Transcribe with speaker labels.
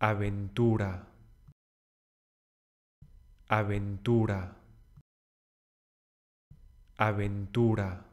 Speaker 1: aventura, aventura, aventura.